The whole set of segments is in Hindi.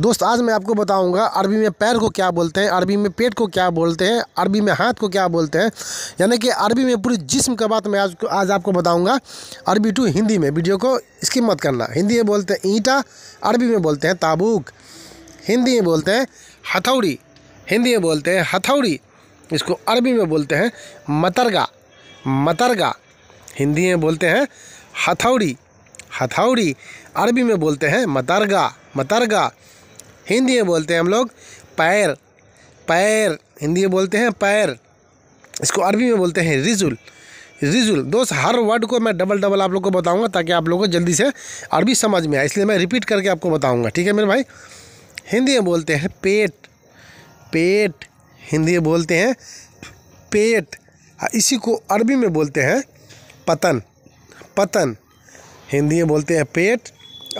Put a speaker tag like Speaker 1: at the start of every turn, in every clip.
Speaker 1: दोस्त आज मैं आपको बताऊंगा अरबी में पैर को क्या बोलते हैं अरबी में पेट को क्या बोलते हैं अरबी में हाथ को क्या बोलते हैं यानी कि अरबी में पूरी जिस्म का बात मैं आज आज आपको बताऊंगा अरबी टू हिंदी में वीडियो को स्किप मत करना हिंदी में बोलते हैं ईंटा अरबी में बोलते हैं ताबूक हिंदी में बोलते हैं हथौड़ी हिंदी में बोलते हैं हथौड़ी इसको अरबी में बोलते हैं मतरगा मतरगा हिंदी में बोलते हैं हथौड़ी हथौड़ी अरबी में बोलते हैं मतरगा मतरगा हिंदी में बोलते हैं हम लोग पैर पैर हिंदी में बोलते हैं पैर इसको अरबी में बोलते हैं रिजुल रिजुल दोस्त हर वर्ड को मैं डबल डबल आप लोग को बताऊंगा ताकि आप लोग को जल्दी से अरबी समझ में आए इसलिए मैं रिपीट करके आपको बताऊंगा ठीक है मेरे भाई हिंदी में बोलते हैं पेट पेट हिंदी में बोलते हैं पेट हाँ, इसी को अरबी में बोलते हैं पतन पतन हिंदी में बोलते हैं पेट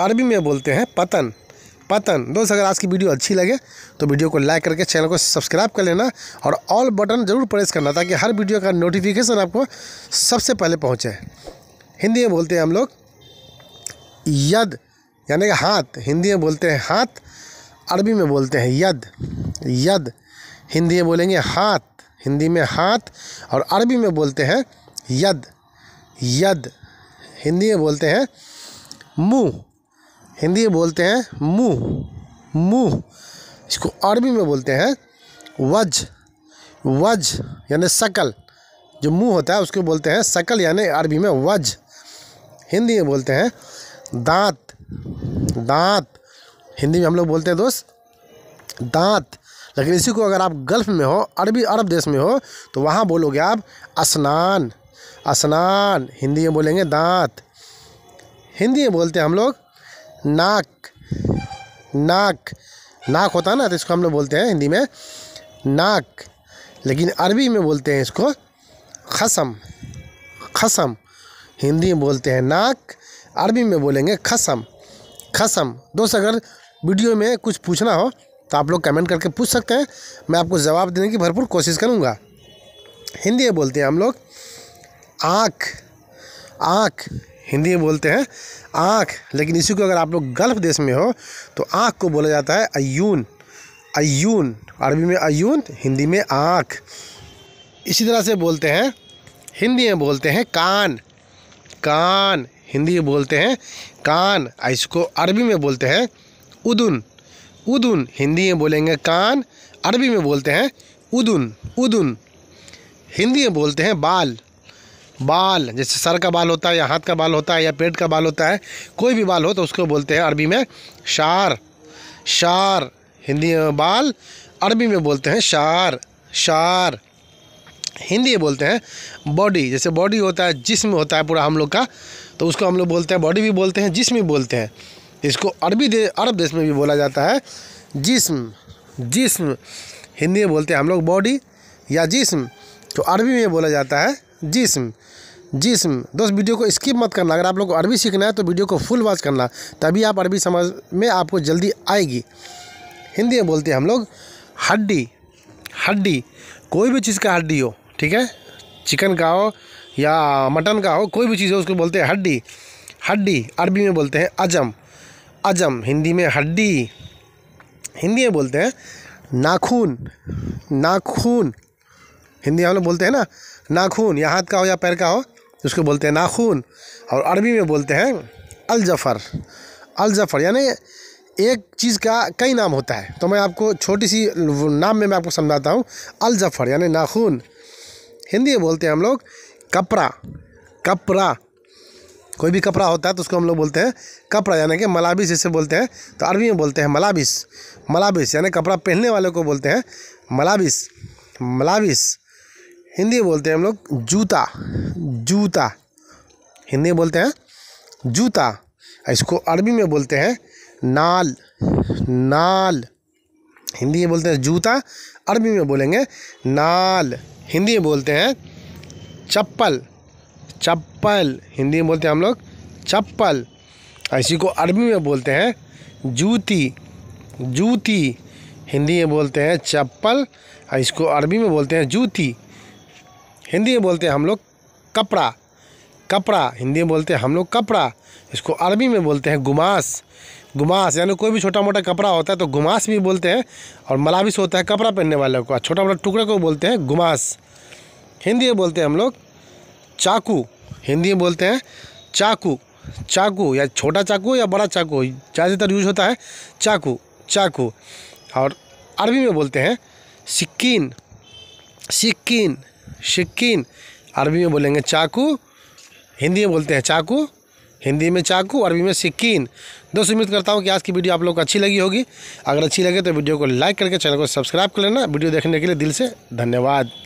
Speaker 1: अरबी में बोलते हैं पतन पतन दोस्त अगर आज की वीडियो अच्छी लगे तो वीडियो को लाइक करके चैनल को सब्सक्राइब कर लेना और ऑल बटन ज़रूर प्रेस करना ताकि हर वीडियो का नोटिफिकेशन आपको सबसे पहले पहुँचे हिंदी में बोलते हैं हम लोग यद यानी कि हाथ हिंदी में बोलते हैं हाथ अरबी में बोलते हैं यद यद हिंदी में बोलेंगे हाथ हिंदी में हाथ और अरबी में बोलते हैं यद यद हिंदी में बोलते हैं मुँह हिंदी में बोलते हैं मुँह मुँह इसको अरबी में बोलते हैं वज वज यानी शकल जो मुंह होता है उसको बोलते हैं शकल यानी अरबी में वज हिंदी में बोलते हैं दांत दांत हिंदी में हम लोग बोलते हैं दोस्त दांत लेकिन इसी को अगर आप गल्फ में हो अरबी अरब देश में हो तो वहाँ बोलोगे आप स्नान स्नान हिंदी में बोलेंगे दांत हिंदी में बोलते हैं हम लोग नाक नाक नाक होता है ना तो इसको हम लोग बोलते हैं हिंदी में नाक लेकिन अरबी में बोलते हैं इसको खसम खसम हिंदी में बोलते हैं नाक अरबी में बोलेंगे खसम खसम दोस्त अगर वीडियो में कुछ पूछना हो तो आप लोग कमेंट करके पूछ सकते हैं मैं आपको जवाब देने की भरपूर कोशिश करूँगा हिंदी में बोलते हैं हम लोग आँख आँख हिंदी में बोलते हैं आँख लेकिन इसी को अगर आप लोग गल्फ़ देश में हो तो आँख को बोला जाता है अयून अयून अरबी में अयून हिंदी में आँख इसी तरह से बोलते हैं हिंदी में बोलते हैं कान कान हिंदी में बोलते हैं कान इसको अरबी में बोलते हैं उदुन उदुन हिंदी में बोलेंगे कान अरबी में बोलते हैं उदुन उदुन हिंदी में बोलते हैं बाल बाल जैसे सर का बाल होता है या हाथ का बाल होता है या पेट का बाल होता है कोई भी बाल हो तो उसको बोलते हैं अरबी में शार शार हिंदी में बाल अरबी में बोलते हैं शार शार हिंदी में बोलते हैं बॉडी जैसे बॉडी होता है जिसम होता है पूरा हम लोग का तो उसको हम लोग बोलते हैं बॉडी भी बोलते हैं जिसम भी बोलते हैं इसको अरबी दे अरब देश में भी बोला जाता है जिसम जिसम हिंदी में बोलते हैं हम लोग बॉडी या जिसम तो अरबी में बोला जाता है जिसम जिसम दोस्त वीडियो को स्किप मत करना अगर आप लोग को अरबी सीखना है तो वीडियो को फुल वॉच करना तभी आप अरबी समझ में आपको जल्दी आएगी हिंदी में बोलते हैं हम लोग हड्डी हड्डी कोई भी चीज़ का हड्डी हो ठीक है चिकन का हो या मटन का हो कोई भी चीज़ हो उसको बोलते हैं हड्डी हड्डी अरबी में बोलते हैं अजम अजम हिंदी में हड्डी हिंदी में बोलते हैं नाखून नाखून हिंदी हम लोग बोलते हैं ना नाखून या हाथ का हो या पैर का हो उसको बोलते हैं नाखून और अरबी में बोलते हैं अलजफ़र अलजफ़र यानी एक चीज़ का कई नाम होता है तो मैं आपको छोटी सी नाम में मैं आपको समझाता हूँ अलजफ़र यानी नाखून हिंदी में बोलते हैं हम लोग कपड़ा कपड़ा कोई भी कपड़ा होता है तो उसको हम लोग बोलते हैं कपड़ा यानी कि मलाबिस जैसे बोलते हैं तो अरबी में बोलते हैं मलाबिस मलाबिस यानी कपड़ा पहनने वाले को बोलते हैं मलाबिस मलाबिस हिंदी बोलते हैं हम लोग जूता जूता हिंदी में बोलते हैं जूता इसको अरबी में बोलते हैं नाल नाल हिंदी में बोलते हैं जूता अरबी में बोलेंगे नाल हिंदी में बोलते हैं चप्पल चप्पल हिंदी में बोलते हैं हम लोग चप्पल इसी को अरबी में बोलते हैं जूती जूती हिंदी में बोलते हैं चप्पल इसको अरबी में बोलते हैं जूती हिंदी में बोलते हैं हम लोग कपड़ा कपड़ा हिंदी में बोलते हैं हम लोग कपड़ा इसको अरबी में बोलते हैं गुमास गुमास यानी कोई भी छोटा मोटा कपड़ा होता है तो गुमास भी बोलते हैं और मलाविस होता है कपड़ा पहनने वाले को छोटा मोटा टुकड़े को बोलते हैं गुमास हिंदी में बोलते हैं हम लोग चाकू हिंदी में बोलते हैं चाकू चाकू या छोटा चाकू या बड़ा चाकू ज़्यादातर यूज होता है चाकू चाकू और अरबी में बोलते हैं सिक्किन सिक्किन शिक्कीन अरबी में बोलेंगे चाकू हिंदी में बोलते हैं चाकू हिंदी में चाकू अरबी में सिक्कीन दोस्तों उम्मीद करता हूँ कि आज की वीडियो आप लोग को अच्छी लगी होगी अगर अच्छी लगे तो वीडियो को लाइक करके चैनल को सब्सक्राइब कर लेना वीडियो देखने के लिए दिल से धन्यवाद